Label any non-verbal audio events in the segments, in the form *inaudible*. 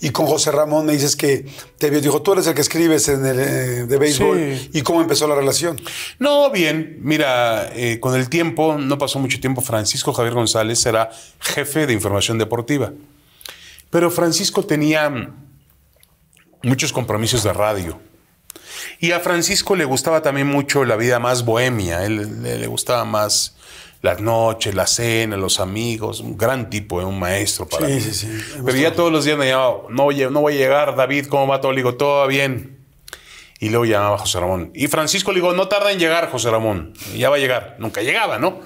Y con José Ramón me dices que te vio, dijo, tú eres el que escribes en eh, de béisbol. ¿Y cómo empezó la relación? No, bien. Mira, eh, con el tiempo, no pasó mucho tiempo, Francisco Javier González era jefe de información deportiva. Pero Francisco tenía muchos compromisos de radio. Y a Francisco le gustaba también mucho la vida más bohemia, él, le gustaba más las noches, la cena, los amigos, un gran tipo, eh, un maestro para mí. Pero ya todos los días me llamaba, no, voy a llegar, David, ¿cómo va todo? Le digo, todo bien. Y luego llamaba José Ramón. Y Francisco le digo, no tarda en llegar, José Ramón, ya va a llegar. Nunca llegaba, ¿no?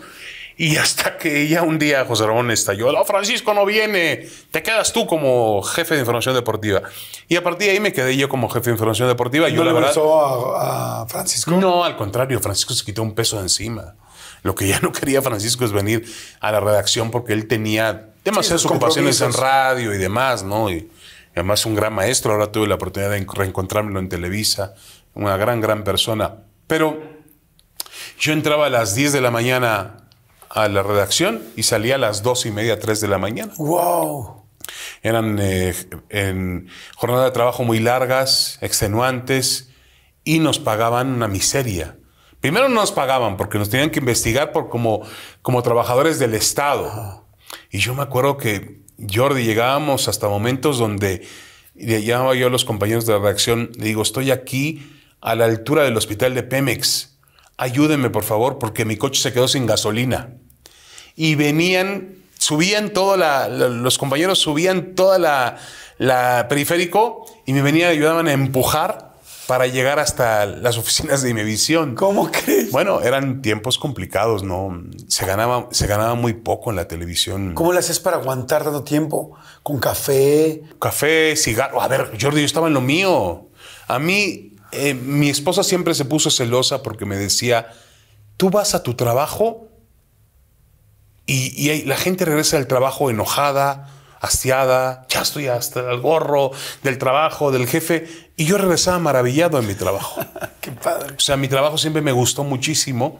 Y *laughs* hasta que ya un día José Ramón estalló, no, Francisco no viene, te quedas tú como jefe de información deportiva. Y a partir de ahí me quedé yo como jefe de información deportiva. Y yo, le la a, a Francisco? No, al contrario, Francisco se quitó un peso de encima. Lo que ya no quería Francisco es venir a la redacción porque él tenía demasiadas sí, ocupaciones en radio y demás, ¿no? Y, además un gran maestro, ahora tuve la oportunidad de reencontrármelo en Televisa, una gran, gran persona. Pero yo entraba a las 10 de la mañana a la redacción y salía a las 2 y media, 3 de la mañana. ¡Wow! Eran eh, jornadas de trabajo muy largas, extenuantes, y nos pagaban una miseria. Primero no nos pagaban porque nos tenían que investigar por como, como trabajadores del Estado. Y yo me acuerdo que, Jordi, llegábamos hasta momentos donde llamaba yo a los compañeros de la reacción, le digo, estoy aquí a la altura del hospital de Pemex. Ayúdenme, por favor, porque mi coche se quedó sin gasolina. Y venían, subían toda la, los compañeros subían toda la, la periférico y me venían, ayudaban a empujar para llegar hasta las oficinas de Imevisión. ¿Cómo crees? Bueno, eran tiempos complicados, ¿no? Se ganaba, se ganaba muy poco en la televisión. ¿Cómo le haces para aguantar tanto tiempo? ¿Con café? Café, cigarro. A ver, Jordi, yo estaba en lo mío. A mí, eh, mi esposa siempre se puso celosa porque me decía, tú vas a tu trabajo y, la gente regresa del trabajo enojada, hastiada, ya estoy hasta el gorro del trabajo, del jefe, y yo regresaba maravillado en mi trabajo. *laughs* Qué padre. O sea, mi trabajo siempre me gustó muchísimo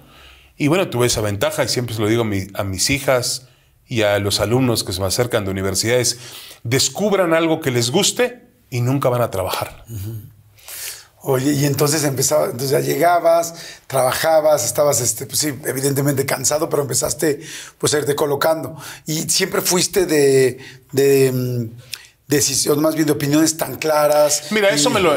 y bueno, tuve esa ventaja y siempre se lo digo a, mis hijas y a los alumnos que se me acercan de universidades, descubran algo que les guste y nunca van a trabajar. Oye, y entonces empezaba, entonces ya llegabas, trabajabas, estabas, este, pues evidentemente cansado, pero empezaste pues a irte colocando. Y siempre fuiste de, de mm, decisión, más bien de opiniones tan claras. Mira, eso eso me lo,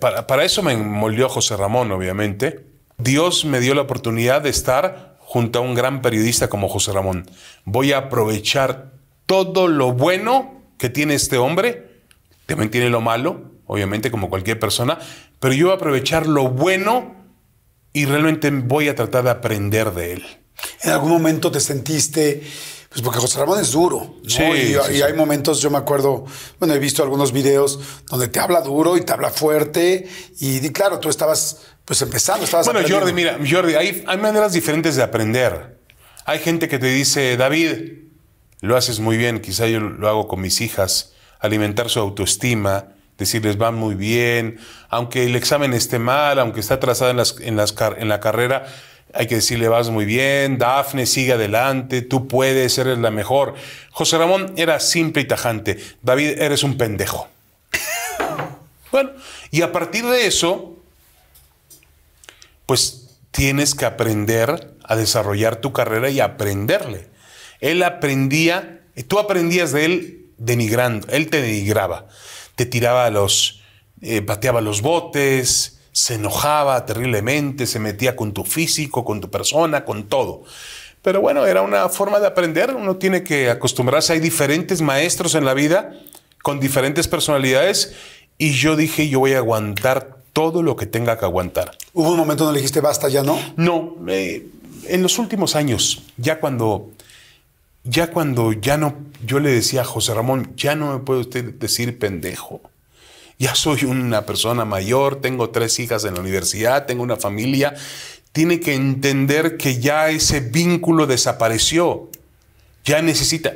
para, eso me molió José Ramón, obviamente. Dios me dio la oportunidad de estar junto a un gran periodista como José Ramón. Voy a aprovechar todo lo bueno que tiene este hombre, también tiene lo malo, obviamente como cualquier persona, pero yo voy a aprovechar lo bueno y realmente voy a tratar de aprender de él. ¿En algún momento te sentiste pues porque José Ramón es duro. Sí, y, hay momentos, yo me acuerdo, bueno, he visto algunos videos donde te habla duro y te habla fuerte. Y, claro, tú estabas pues empezando, estabas Bueno, Jordi, mira, Jordi, hay, hay, maneras diferentes de aprender. Hay gente que te dice, David, lo haces muy bien, quizá yo lo hago con mis hijas, alimentar su autoestima, decirles van muy bien, aunque el examen esté mal, aunque está atrasado en, en la carrera, hay que decirle vas muy bien, Dafne, sigue adelante, tú puedes, eres la mejor. José Ramón era simple y tajante, David, eres un pendejo. *laughs* bueno, y a partir de eso, pues tienes que aprender a desarrollar tu carrera y aprenderle. Él aprendía, tú aprendías de él denigrando, él te denigraba te tiraba los, bateaba eh, pateaba los botes, se enojaba terriblemente, se metía con tu físico, con tu persona, con todo. Pero bueno, era una forma de aprender, uno tiene que acostumbrarse, hay diferentes maestros en la vida con diferentes personalidades y yo dije, yo voy a aguantar todo lo que tenga que aguantar. ¿Hubo un momento donde dijiste, basta, ya no? No, eh, en los últimos años, ya cuando ya cuando ya no, yo le decía a José Ramón, ya no me puede usted decir pendejo. Ya soy una persona mayor, tengo tres hijas en la universidad, tengo una familia. Tiene que entender que ya ese vínculo desapareció. Ya necesita.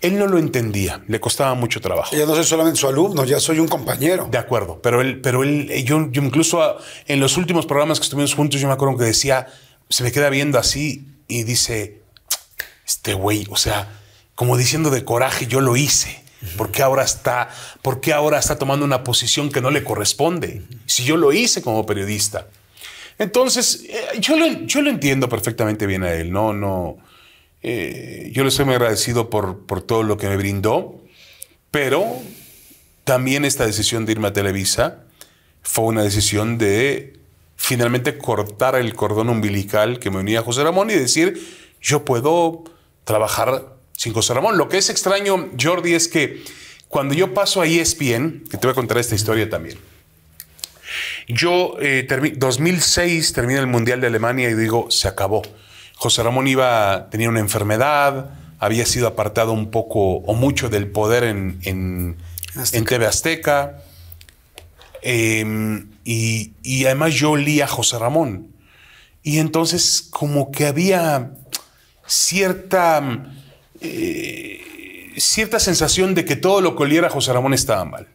Él no lo entendía, le costaba mucho trabajo. Ya no soy solamente su alumno, ya soy un compañero. De acuerdo, pero él, pero él, yo, incluso ah, en los últimos programas que estuvimos juntos, yo me acuerdo que decía, se me queda viendo así y dice, este güey, o sea, como diciendo de coraje, yo lo hice. ¿Por qué, ahora está, ¿Por ahora está tomando una posición que no le corresponde? Si yo lo hice como periodista. Entonces, eh, yo, lo, yo lo entiendo perfectamente bien a él. No, no. Eh, yo le estoy muy agradecido por, por todo lo que me brindó, pero también esta decisión de irme a Televisa fue una decisión de finalmente cortar el cordón umbilical que me unía a José Ramón y decir, yo puedo trabajar sin José Ramón. Lo que es extraño, Jordi, es que cuando yo paso a ESPN, que te voy a contar esta historia también, yo 2006 eh, termina el Mundial de Alemania y digo, se acabó. José Ramón iba, tenía una enfermedad, había sido apartado un poco o mucho del poder en, en, TV Azteca. Em, y, además yo li a José Ramón. Y entonces como que había cierta, mm, eh, cierta sensación de que todo lo que oliera José Ramón estaba mal.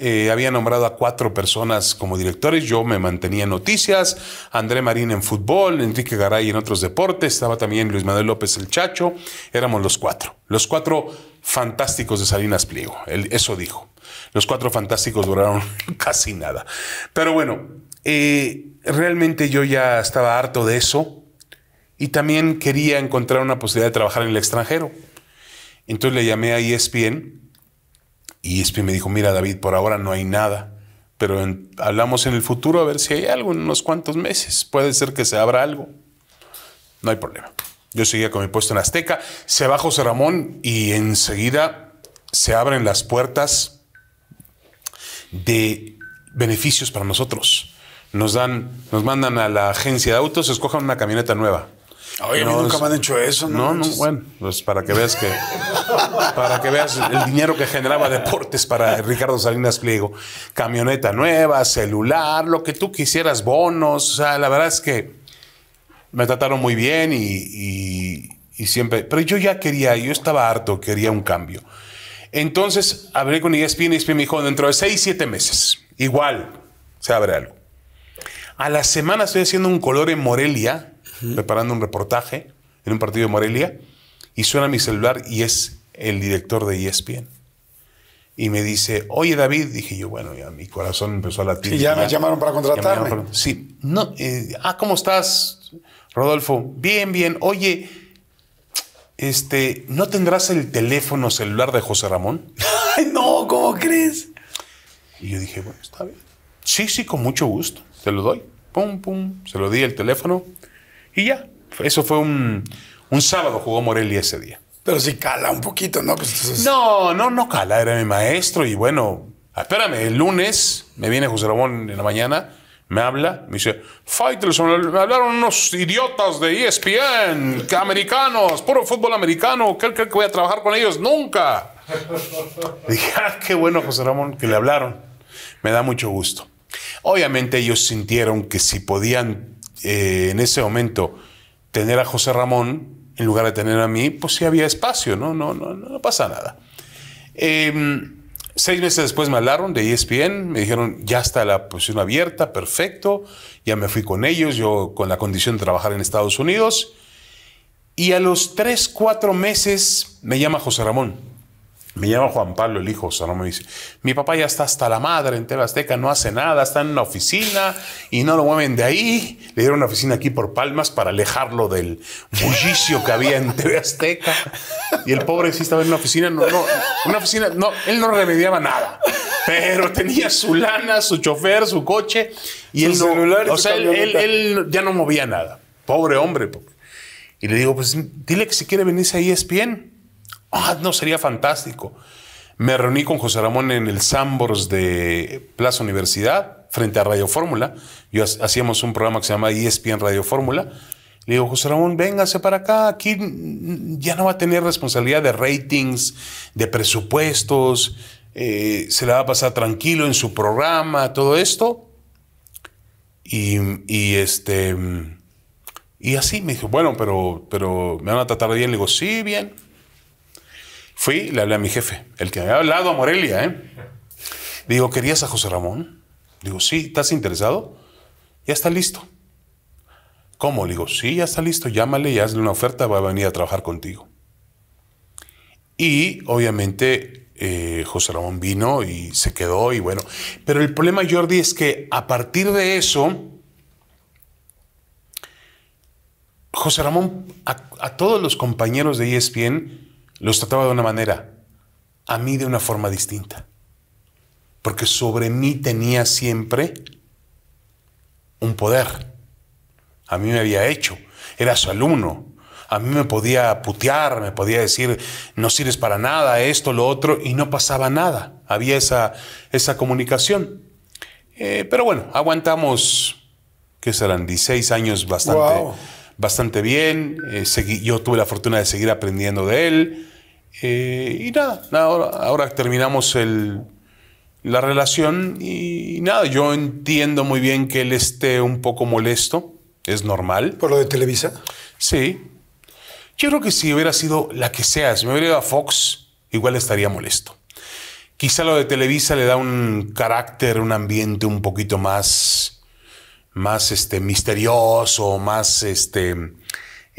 Eh, había nombrado a cuatro personas como directores. Yo me mantenía en noticias, André Marín en fútbol, Enrique Garay en otros deportes, estaba también Luis Manuel López el Chacho. Éramos los cuatro, los cuatro fantásticos de Salinas Pliego. eso dijo. Los cuatro fantásticos duraron *laughs* casi nada. Pero bueno, eh, realmente yo ya estaba harto de eso. Y también quería encontrar una posibilidad de trabajar en el extranjero. Entonces le llamé a ESPN y ESPN me dijo, mira David, por ahora no hay nada, pero hablamos en el futuro a ver si hay algo en unos cuantos meses. Puede ser que se abra algo. No hay problema. Yo seguía con mi puesto en Azteca, se va José Ramón y enseguida se abren las puertas de beneficios para nosotros. Nos dan, nos mandan a la agencia de autos, escojan una camioneta nueva. Oye, nunca me han hecho eso, ¿no? No, no, bueno, pues para que veas que. para que veas el dinero que generaba deportes para Ricardo Salinas Pliego. Camioneta nueva, celular, lo que tú quisieras, bonos. O sea, la verdad es que me trataron muy bien y, y, siempre. Pero yo ya quería, yo estaba harto, quería un cambio. Entonces hablé con ESPN y e ESPN me dijo: dentro de seis, siete meses, igual se abre algo. A la semana estoy haciendo un color en Morelia preparando un reportaje en un partido de Morelia y suena mi celular y es el director de ESPN. Y me dice, oye David, dije yo, bueno, ya mi corazón empezó a latir. Y ya me llamaron para contratarme. sí, no, eh, ah, ¿cómo estás, Rodolfo? Bien, bien. Oye, este, ¿no tendrás el teléfono celular de José Ramón? *laughs* Ay, no, ¿cómo crees? Y yo dije, bueno, está bien. Sí, sí, con mucho gusto, te lo doy. Pum, pum, se lo di el teléfono eso fue un, sábado, jugó Morelli ese día. Pero sí cala un poquito, ¿no? Pues no, no, no cala, era mi maestro y bueno, espérame, el lunes me viene José Ramón en la mañana, me habla, me dice, Fighters, me hablaron unos idiotas de ESPN, americanos, puro fútbol americano, ¿qué creen que voy a trabajar con ellos? Nunca. *laughs* Dije, ah, qué bueno José Ramón que le hablaron, me da mucho gusto. Obviamente ellos sintieron que si podían eh, en ese momento tener a José Ramón en lugar de tener a mí, pues sí había espacio, no, no, no, no pasa nada. Em, seis meses después me hablaron de ESPN, me dijeron, ya está la posición abierta, perfecto, ya me fui con ellos, yo con la condición de trabajar en Estados Unidos. Y a los tres, cuatro meses me llama José Ramón me llama Juan Pablo, el hijo, o sea, no me dice, mi papá ya está hasta la madre en TV Azteca, no hace nada, está en una oficina y no lo mueven de ahí. Le dieron una oficina aquí por Palmas para alejarlo del bullicio que había en TV Azteca. Y el pobre sí estaba en una oficina, no, una oficina, no, él no remediaba nada, pero tenía su lana, su chofer, su coche y el él celular, o sea, él, ya no movía nada. Pobre hombre, Y le digo, pues dile que si quiere venirse ahí es bien Ah, no, sería fantástico. Me reuní con José Ramón en el Sambors de Plaza Universidad, frente a Radio Fórmula. Yo hacíamos un programa que se llama ESPN Radio Fórmula. Le digo, José Ramón, véngase para acá. Aquí ya no va a tener responsabilidad de ratings, de presupuestos. Eh, se la va a pasar tranquilo en su programa, todo esto. Y, este. Y así me dijo, bueno, pero, pero me van a tratar bien. Le digo, sí, bien. Fui, le hablé a mi jefe, el que había hablado a Morelia, ¿eh? Digo, ¿querías a José Ramón? Digo, sí, ¿estás interesado? Ya está listo. ¿Cómo? Le digo, sí, ya está listo, llámale y hazle una oferta, va a venir a trabajar contigo. Y obviamente eh, José Ramón vino y se quedó y bueno. Pero el problema, Jordi, es que a partir de eso, José Ramón, a, a todos los compañeros de ESPN, los trataba de una manera, a mí de una forma distinta. Porque sobre mí tenía siempre un poder. A mí me había hecho, era su alumno. A mí me podía putear, me podía decir, no sirves para nada, esto, lo otro, y no pasaba nada. Había esa, esa comunicación. Eh, pero bueno, aguantamos, ¿qué serán? 16 años bastante, bastante bien. Eh, yo tuve la fortuna de seguir aprendiendo de él. Eh, y nada, ahora, terminamos la relación y, nada, yo entiendo muy bien que él esté un poco molesto, es normal. ¿Por lo de Televisa? Sí. Yo creo que si hubiera sido la que sea, si me hubiera ido a Fox, igual estaría molesto. Quizá lo de Televisa le da un carácter, un ambiente un poquito más, más este, misterioso, más este,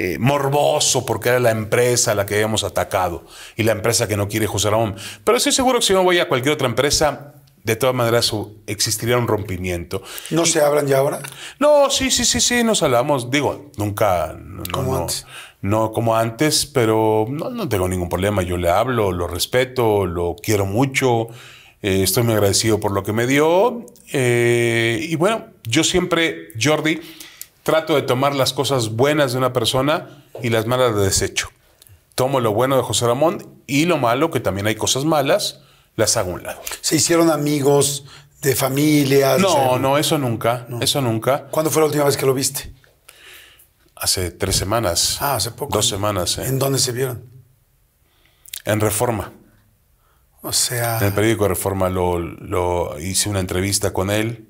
eh, morboso porque era la empresa a la que habíamos atacado y la empresa que no quiere José Ramón. Pero estoy seguro que si no voy a cualquier otra empresa, de todas maneras existiría un rompimiento. ¿No se hablan ya ahora? No, sí, sí, sí, sí, nos hablamos. Digo, nunca. No, como no, antes. No como antes, pero no, tengo ningún problema. Yo le hablo, lo respeto, lo quiero mucho. Eh, estoy muy agradecido por lo que me dio. Eh, y bueno, yo siempre, Jordi, Trato de tomar las cosas buenas de una persona y las malas de desecho. Tomo lo bueno de José Ramón y lo malo, que también hay cosas malas, las hago a un lado. ¿Se hicieron amigos de familia? No, no, eso nunca. Eso nunca. ¿Cuándo fue la última vez que lo viste? Hace tres semanas. Ah, hace poco. Dos semanas. Eh. ¿En dónde se vieron? En Reforma. O sea. En el periódico Reforma lo, lo hice una entrevista con él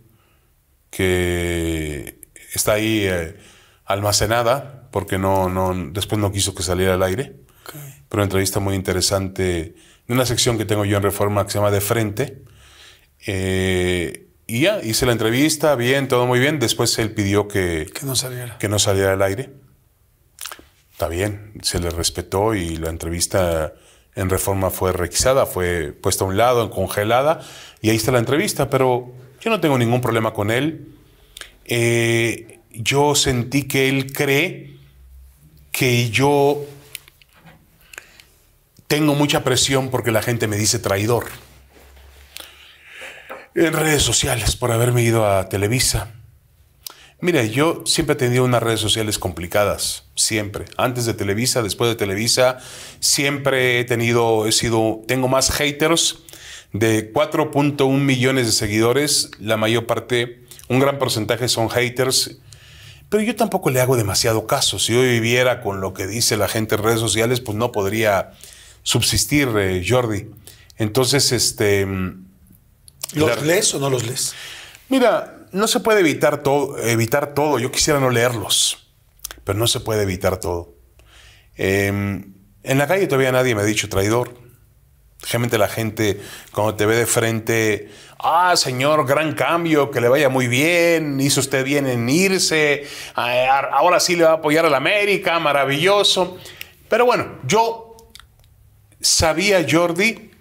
que está ahí eh, almacenada porque no, después no quiso que saliera al aire. Pero una entrevista muy interesante de una sección que tengo yo en Reforma que se llama De Frente. Eh, y ya, hice la entrevista, bien, todo muy bien. Después él pidió que, no, saliera. que no saliera al aire. Está bien, se le respetó y la entrevista en Reforma fue requisada, fue puesta a un lado, congelada, y ahí está la entrevista, pero yo no tengo ningún problema con él. Eh, yo sentí que él cree que yo tengo mucha presión porque la gente me dice traidor. En redes sociales, por haberme ido a Televisa. Mira, yo siempre he tenido unas redes sociales complicadas, siempre. Antes de Televisa, después de Televisa, siempre he tenido, he sido, tengo más haters de 4.1 millones de seguidores, la mayor parte un gran porcentaje son haters, pero yo tampoco le hago demasiado caso. Si yo viviera con lo que dice la gente en redes sociales, pues no podría subsistir, eh, Jordi. Entonces, este... Mm, ¿Los lees o no los lees? Mira, no se puede evitar todo, evitar todo. Yo quisiera no leerlos, pero no se puede evitar todo. Em, en la calle todavía nadie me ha dicho traidor. Realmente la gente cuando te ve de frente, ah, señor, gran cambio, que le vaya muy bien, hizo usted bien en irse, ahora sí le va a apoyar a la América, maravilloso. Pero bueno, yo sabía, Jordi,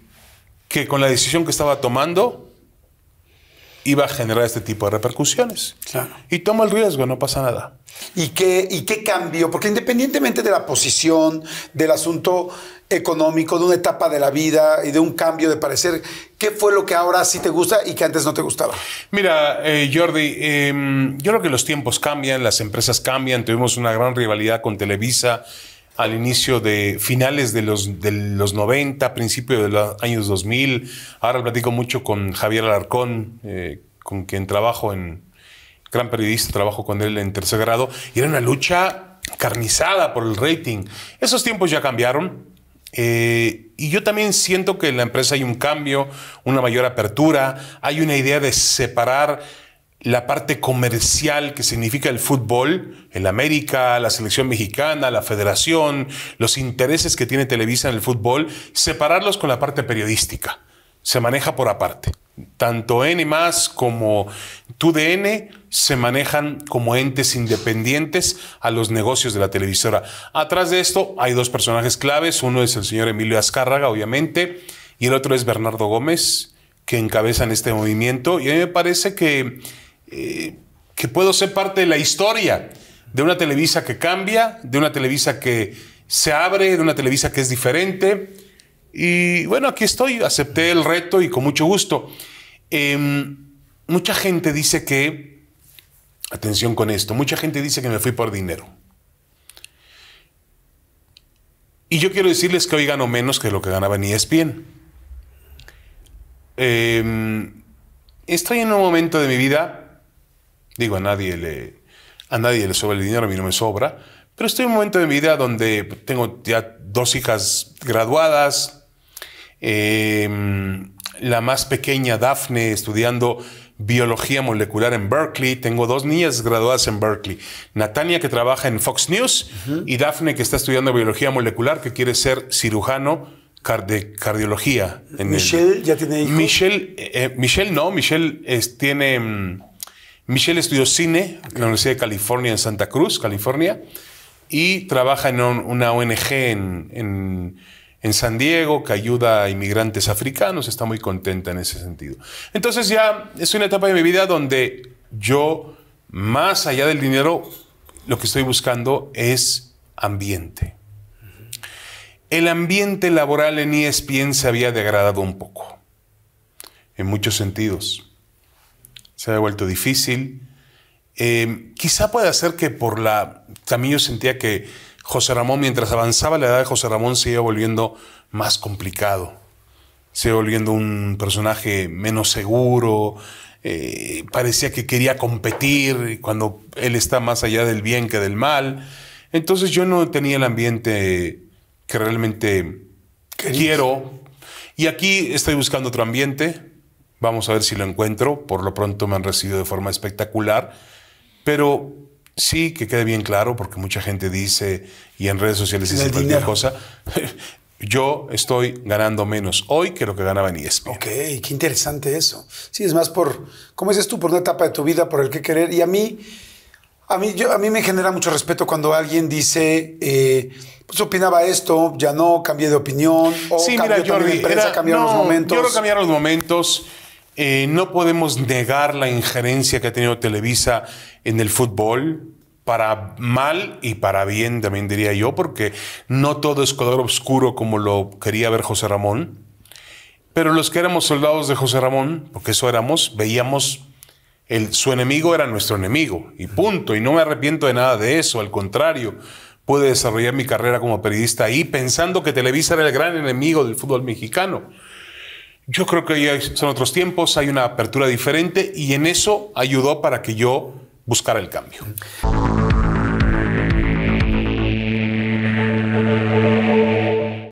que con la decisión que estaba tomando, iba a generar este tipo de repercusiones. Y toma el riesgo, no pasa nada. ¿Y qué, ¿Y qué cambio? Porque independientemente de la posición, del asunto económico, de una etapa de la vida y de un cambio de parecer, ¿qué fue lo que ahora sí te gusta y que antes no te gustaba? Mira, eh, Jordi, em, yo creo que los tiempos cambian, las empresas cambian, tuvimos una gran rivalidad con Televisa al inicio de finales de los, de los 90, principios de los años 2000. Ahora platico mucho con Javier Alarcón, eh, con quien trabajo en, gran periodista, trabajo con él en tercer grado, y era una lucha carnizada por el rating. Esos tiempos ya cambiaron. Eh, y yo también siento que en la empresa hay un cambio, una mayor apertura, hay una idea de separar la parte comercial que significa el fútbol, el América, la selección mexicana, la federación, los intereses que tiene Televisa en el fútbol, separarlos con la parte periodística. Se maneja por aparte. Tanto N más como TUDN se manejan como entes independientes a los negocios de la televisora. Atrás de esto hay dos personajes claves. Uno es el señor Emilio Azcárraga, obviamente, y el otro es Bernardo Gómez, que encabezan este movimiento. Y a mí me parece que que puedo ser parte de la historia de una Televisa que cambia, de una Televisa que se abre, de una Televisa que es diferente. Y bueno, aquí estoy, acepté el reto y con mucho gusto. Em, mucha gente dice que, atención con esto, mucha gente dice que me fui por dinero. Y yo quiero decirles que hoy gano menos que lo que ganaba en ESPN. Em, estoy en un momento de mi vida Digo, a nadie le, a nadie le sobra el dinero, a mí no me sobra. Pero estoy en un momento de mi vida donde tengo ya dos hijas graduadas. Em, la más pequeña, Dafne estudiando biología molecular en Berkeley. Tengo dos niñas graduadas en Berkeley. Natania, que trabaja en Fox News, y Dafne que está estudiando biología molecular, que quiere ser cirujano de cardiología. ¿Michelle ya tiene hijos? Michelle, eh, eh, Michelle no, Michelle tiene... Mm, Michelle estudió cine en la Universidad de California en Santa Cruz, California, y trabaja en una ONG en, en, San Diego que ayuda a inmigrantes africanos. Está muy contenta en ese sentido. Entonces ya es una etapa de mi vida donde yo, más allá del dinero, lo que estoy buscando es ambiente. El ambiente laboral en ESPN se había degradado un poco, en muchos sentidos se ha vuelto difícil. Eh, quizá puede ser que por la... También yo sentía que José Ramón, mientras avanzaba la edad de José Ramón, se iba volviendo más complicado, se iba volviendo un personaje menos seguro, eh, parecía que quería competir cuando él está más allá del bien que del mal. Entonces yo no tenía el ambiente que realmente quiero. Y aquí estoy buscando otro ambiente, Vamos a ver si lo encuentro. Por lo pronto me han recibido de forma espectacular. Pero sí que quede bien claro, porque mucha gente dice y en redes sociales dice cualquier cosa. *laughs* Yo estoy ganando menos hoy que lo que ganaba en ESPN. Ok, qué interesante eso. Sí, es más por, como dices tú, por una etapa de tu vida, por el que querer. Y a mí, a mí, yo, a mí me genera mucho respeto cuando alguien dice, eh, pues opinaba esto, ya no, cambié de opinión, o sí, de prensa, cambiaron los momentos. Yo quiero cambiaron los momentos. Eh, no podemos negar la injerencia que ha tenido Televisa en el fútbol, para mal y para bien también diría yo, porque no todo es color oscuro como lo quería ver José Ramón. Pero los que éramos soldados de José Ramón, porque eso éramos, veíamos el, su enemigo era nuestro enemigo y punto. Y no me arrepiento de nada de eso, al contrario, pude desarrollar mi carrera como periodista ahí pensando que Televisa era el gran enemigo del fútbol mexicano. Yo creo que ya son otros tiempos, hay una apertura diferente y en eso ayudó para que yo buscara el cambio.